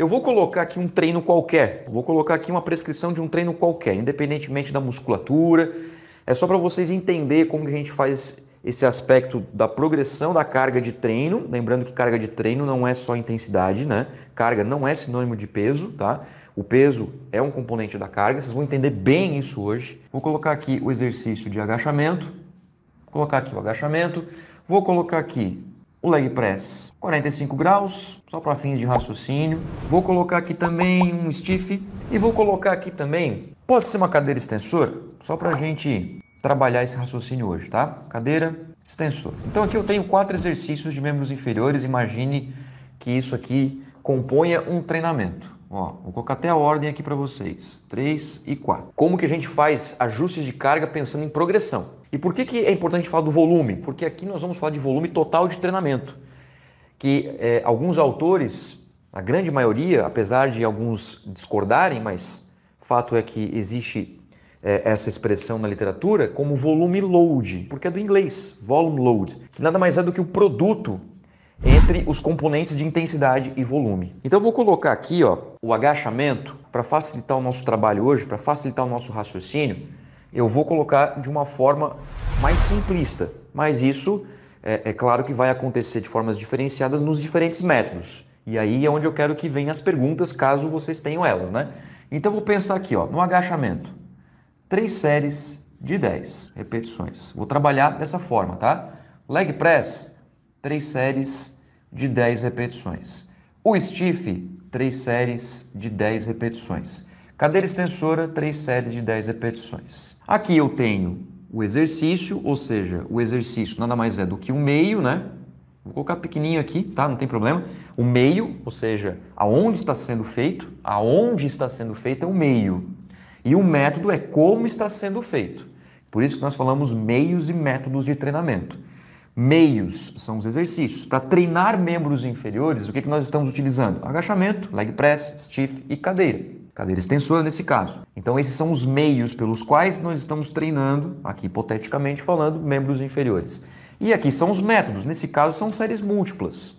Eu vou colocar aqui um treino qualquer, vou colocar aqui uma prescrição de um treino qualquer, independentemente da musculatura. É só para vocês entenderem como que a gente faz esse aspecto da progressão da carga de treino. Lembrando que carga de treino não é só intensidade, né? Carga não é sinônimo de peso, tá? O peso é um componente da carga, vocês vão entender bem isso hoje. Vou colocar aqui o exercício de agachamento, vou colocar aqui o agachamento, vou colocar aqui o leg press 45 graus, só para fins de raciocínio. Vou colocar aqui também um stiff e vou colocar aqui também, pode ser uma cadeira extensor, só para a gente trabalhar esse raciocínio hoje, tá? Cadeira, extensor. Então aqui eu tenho quatro exercícios de membros inferiores, imagine que isso aqui componha um treinamento. Ó, vou colocar até a ordem aqui para vocês, 3 e 4. Como que a gente faz ajustes de carga pensando em progressão? E por que, que é importante falar do volume? Porque aqui nós vamos falar de volume total de treinamento, que é, alguns autores, a grande maioria, apesar de alguns discordarem, mas fato é que existe é, essa expressão na literatura como volume load, porque é do inglês, volume load, que nada mais é do que o produto entre os componentes de intensidade e volume. Então eu vou colocar aqui ó, o agachamento para facilitar o nosso trabalho hoje, para facilitar o nosso raciocínio eu vou colocar de uma forma mais simplista, mas isso é, é, claro que vai acontecer de formas diferenciadas nos diferentes métodos. E aí é onde eu quero que venham as perguntas, caso vocês tenham elas, né? Então vou pensar aqui, ó, no agachamento. Três séries de 10 repetições. Vou trabalhar dessa forma, tá? Leg press, três séries de 10 repetições. O stiff, três séries de 10 repetições. Cadeira extensora, três séries de 10 repetições. Aqui eu tenho o exercício, ou seja, o exercício nada mais é do que o um meio, né? Vou colocar pequenininho aqui, tá? Não tem problema. O meio, ou seja, aonde está sendo feito, aonde está sendo feito é o meio. E o método é como está sendo feito. Por isso que nós falamos meios e métodos de treinamento. Meios são os exercícios. Para treinar membros inferiores, o que, que nós estamos utilizando? Agachamento, leg press, stiff e cadeira cadeira extensora nesse caso. Então, esses são os meios pelos quais nós estamos treinando, aqui hipoteticamente falando, membros inferiores. E aqui são os métodos, nesse caso são séries múltiplas.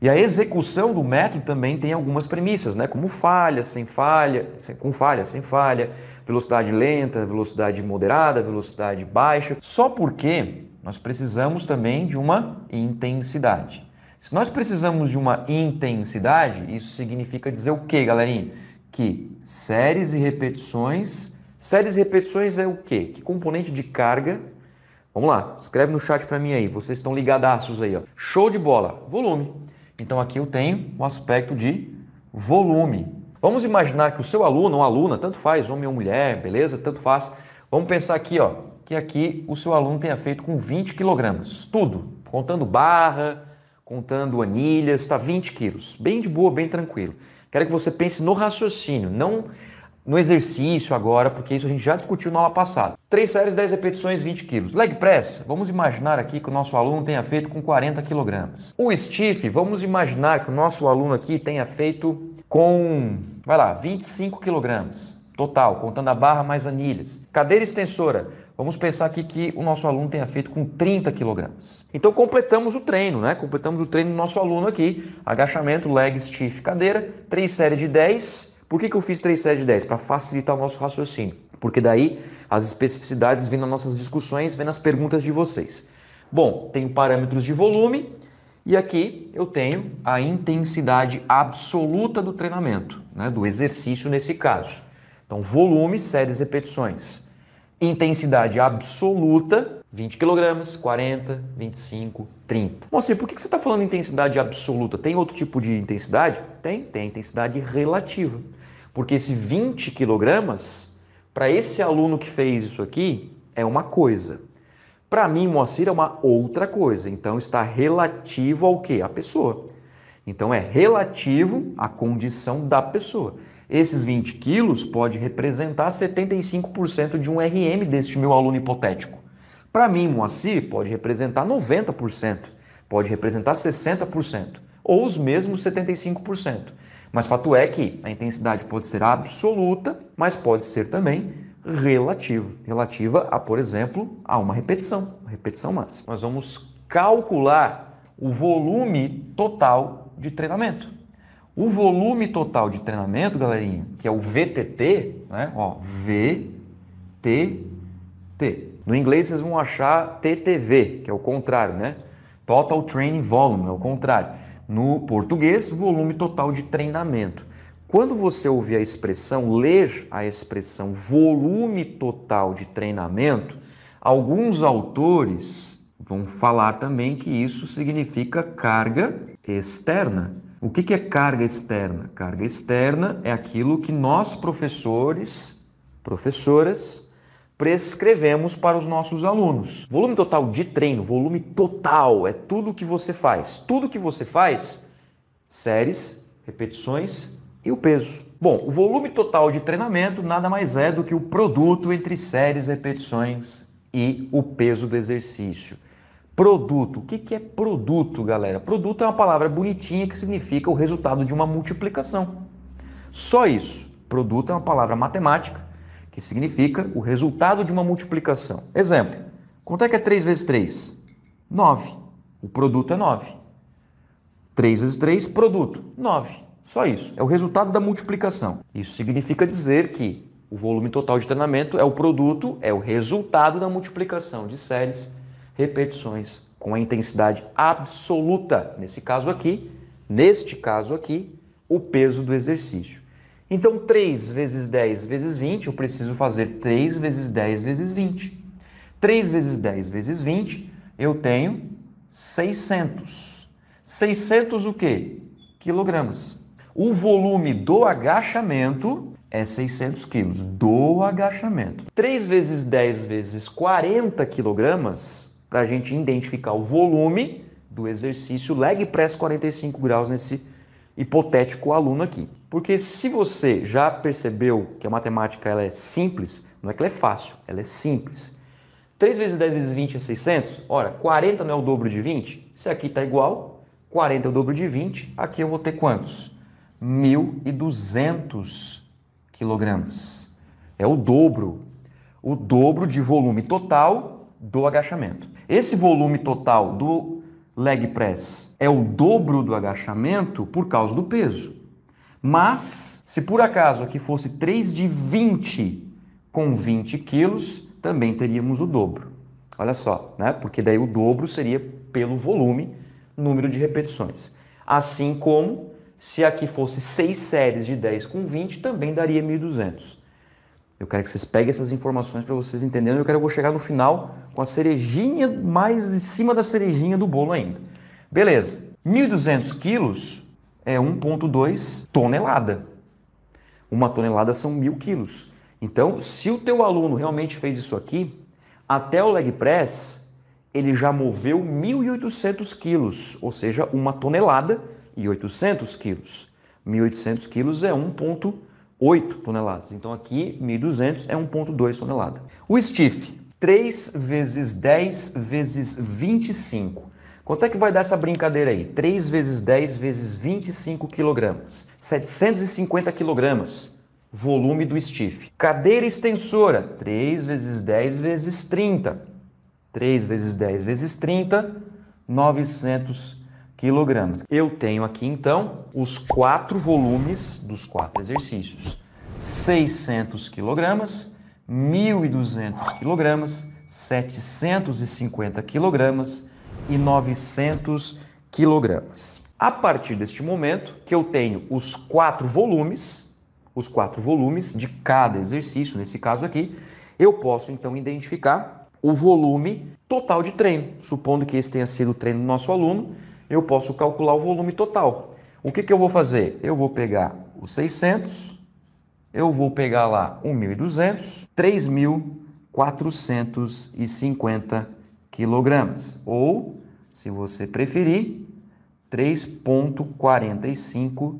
E a execução do método também tem algumas premissas, né? como falha, sem falha, sem, com falha, sem falha, velocidade lenta, velocidade moderada, velocidade baixa, só porque nós precisamos também de uma intensidade. Se nós precisamos de uma intensidade, isso significa dizer o quê, galerinha? que séries e repetições. Séries e repetições é o quê? Que componente de carga? Vamos lá, escreve no chat para mim aí, vocês estão ligadaços aí, ó. Show de bola, volume. Então aqui eu tenho o aspecto de volume. Vamos imaginar que o seu aluno ou aluna, tanto faz, homem ou mulher, beleza? Tanto faz. Vamos pensar aqui, ó, que aqui o seu aluno tenha feito com 20 quilogramas, tudo, contando barra, contando anilhas, está 20 quilos, bem de boa, bem tranquilo. Quero que você pense no raciocínio, não no exercício agora, porque isso a gente já discutiu na aula passada. 3 séries, 10 repetições, 20 quilos. Leg press, vamos imaginar aqui que o nosso aluno tenha feito com 40 quilogramas. O stiff, vamos imaginar que o nosso aluno aqui tenha feito com, vai lá, 25 quilogramas total, contando a barra mais anilhas. Cadeira extensora, Vamos pensar aqui que o nosso aluno tenha feito com 30 quilogramas. Então completamos o treino, né? Completamos o treino do nosso aluno aqui. Agachamento, leg, stiff, cadeira, três séries de 10. Por que, que eu fiz três séries de 10? Para facilitar o nosso raciocínio. Porque daí as especificidades vêm nas nossas discussões, vêm nas perguntas de vocês. Bom, tenho parâmetros de volume e aqui eu tenho a intensidade absoluta do treinamento, né? do exercício nesse caso. Então, volume, séries, repetições intensidade absoluta, 20 kg, 40, 25, 30. Moacir, por que você está falando intensidade absoluta? Tem outro tipo de intensidade? Tem, tem a intensidade relativa. Porque esse 20 kg, para esse aluno que fez isso aqui, é uma coisa. Para mim, Moacir é uma outra coisa. Então está relativo ao que? A pessoa. Então é relativo à condição da pessoa. Esses 20 quilos pode representar 75% de um RM deste meu aluno hipotético. Para mim, Moacir, pode representar 90%, pode representar 60%, ou os mesmos 75%. Mas fato é que a intensidade pode ser absoluta, mas pode ser também relativa. Relativa a, por exemplo, a uma repetição, uma repetição máxima. Nós vamos calcular o volume total de treinamento. O volume total de treinamento, galerinha, que é o VTT, né? Ó, VTT. No inglês vocês vão achar TTV, que é o contrário, né? Total Training Volume, é o contrário. No português, volume total de treinamento. Quando você ouvir a expressão, ler a expressão volume total de treinamento, alguns autores vão falar também que isso significa carga externa o que, é carga externa? Carga externa é aquilo que nós, professores, professoras, prescrevemos para os nossos alunos. Volume total de treino, volume total, é tudo que você faz. Tudo que você faz, séries, repetições e o peso. Bom, o volume total de treinamento nada mais é do que o produto entre séries, repetições e o peso do exercício. Produto. O que, é produto, galera? Produto é uma palavra bonitinha que significa o resultado de uma multiplicação. Só isso. Produto é uma palavra matemática que significa o resultado de uma multiplicação. Exemplo: quanto é que é 3 vezes 3? 9. O produto é 9. 3 vezes 3, produto, 9. Só isso. É o resultado da multiplicação. Isso significa dizer que o volume total de treinamento é o produto, é o resultado da multiplicação de séries repetições com a intensidade absoluta. Nesse caso aqui, neste caso aqui, o peso do exercício. Então, 3 vezes 10 vezes 20, eu preciso fazer 3 vezes 10 vezes 20. 3 vezes 10 vezes 20, eu tenho 600. 600 o quê? Quilogramas. O volume do agachamento é 600 quilos, do agachamento. 3 vezes 10 vezes 40 quilogramas para a gente identificar o volume do exercício leg press 45 graus nesse hipotético aluno aqui. Porque se você já percebeu que a matemática ela é simples, não é que ela é fácil, ela é simples. 3 vezes 10 vezes 20 é 600? Ora, 40 não é o dobro de 20? Se aqui está igual, 40 é o dobro de 20, aqui eu vou ter quantos? 1.200 quilogramas. É o dobro, o dobro de volume total do agachamento. Esse volume total do leg press é o dobro do agachamento por causa do peso. Mas, se por acaso aqui fosse 3 de 20 com 20 quilos, também teríamos o dobro. Olha só, né? Porque daí o dobro seria pelo volume, número de repetições. Assim como se aqui fosse 6 séries de 10 com 20, também daria 1.200. Eu quero que vocês peguem essas informações para vocês entenderem. Eu quero que eu vou chegar no final com a cerejinha mais em cima da cerejinha do bolo ainda. Beleza. 1.200 quilos é 1.2 tonelada. Uma tonelada são mil quilos. Então, se o teu aluno realmente fez isso aqui, até o leg press ele já moveu 1.800 quilos, ou seja, uma tonelada e 800 quilos. 1.800 quilos é 1.2 8 toneladas. Então aqui 1.200 é 1.2 tonelada. O stiff, 3 vezes 10 vezes 25. Quanto é que vai dar essa brincadeira aí? 3 vezes 10 vezes 25 kg. 750 kg. Volume do stiff. Cadeira extensora. 3 vezes 10 vezes 30. 3 vezes 10 vezes 30, 900 kg quilogramas. Eu tenho aqui então os quatro volumes dos quatro exercícios: 600 quilogramas, 1.200 quilogramas, 750 quilogramas e 900 quilogramas. A partir deste momento que eu tenho os quatro volumes, os quatro volumes de cada exercício, nesse caso aqui, eu posso então identificar o volume total de treino, supondo que esse tenha sido o treino do nosso aluno, eu posso calcular o volume total. O que, que eu vou fazer? Eu vou pegar os 600, eu vou pegar lá 1.200, 3.450 quilogramas. Ou, se você preferir, 3.45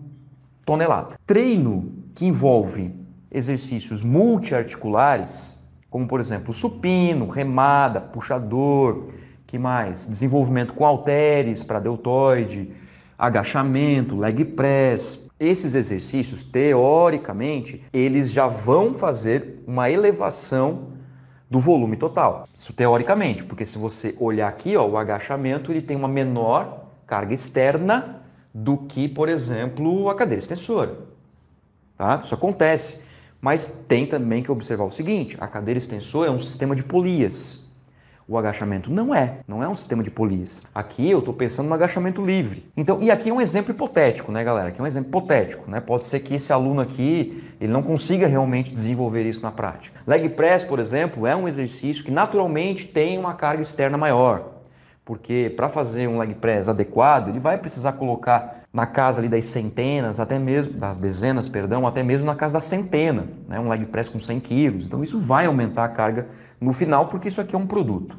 tonelada. Treino que envolve exercícios multiarticulares, como por exemplo supino, remada, puxador, que mais? Desenvolvimento com halteres para deltoide, agachamento, leg press. Esses exercícios, teoricamente, eles já vão fazer uma elevação do volume total. Isso teoricamente, porque se você olhar aqui, ó, o agachamento ele tem uma menor carga externa do que, por exemplo, a cadeira extensora. Tá? Isso acontece. Mas tem também que observar o seguinte: a cadeira extensora é um sistema de polias o agachamento. Não é, não é um sistema de polies. Aqui eu estou pensando no agachamento livre. Então, e aqui é um exemplo hipotético, né, galera? Aqui é um exemplo hipotético, né? Pode ser que esse aluno aqui ele não consiga realmente desenvolver isso na prática. Leg press, por exemplo, é um exercício que naturalmente tem uma carga externa maior, porque para fazer um leg press adequado, ele vai precisar colocar na casa ali das centenas, até mesmo das dezenas, perdão, até mesmo na casa da centena, né? um leg press com 100 quilos. Então isso vai aumentar a carga no final, porque isso aqui é um produto.